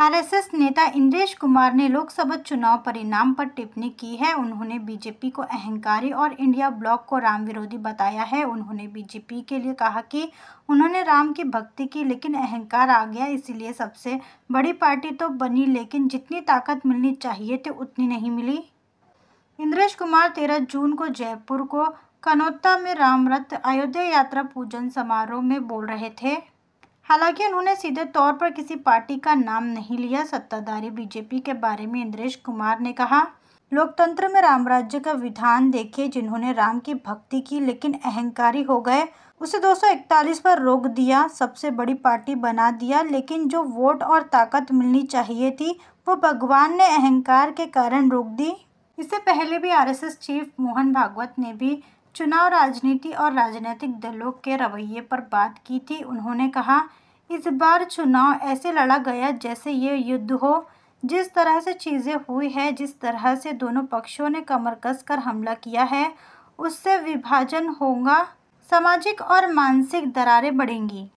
RSS नेता इंद्रेश कुमार ने लोकसभा चुनाव परिणाम पर टिप्पणी की है उन्होंने बीजेपी को अहंकारी और इंडिया ब्लॉक को राम विरोधी बताया है उन्होंने बीजेपी के लिए कहा कि उन्होंने राम की भक्ति की लेकिन अहंकार आ गया इसीलिए सबसे बड़ी पार्टी तो बनी लेकिन जितनी ताकत मिलनी चाहिए थी उतनी नहीं मिली इंद्रेश कुमार तेरह जून को जयपुर को कनौता में रामरथ अयोध्या यात्रा पूजन समारोह में बोल रहे थे हालांकि उन्होंने सीधे तौर पर किसी पार्टी का नाम नहीं लिया सत्ताधारी बीजेपी के बारे में इंद्रेश कुमार ने कहा लोकतंत्र में राम राज्य का विधान देखे जिन्होंने राम की भक्ति की लेकिन अहंकारी हो गए उसे 241 पर रोक दिया सबसे बड़ी पार्टी बना दिया लेकिन जो वोट और ताकत मिलनी चाहिए थी वो भगवान ने अहंकार के कारण रोक दी इससे पहले भी आरएसएस चीफ मोहन भागवत ने भी चुनाव राजनीति और राजनीतिक दलों के रवैये पर बात की थी उन्होंने कहा इस बार चुनाव ऐसे लड़ा गया जैसे ये युद्ध हो जिस तरह से चीज़ें हुई है जिस तरह से दोनों पक्षों ने कमर कस कर हमला किया है उससे विभाजन होगा सामाजिक और मानसिक दरारें बढ़ेंगी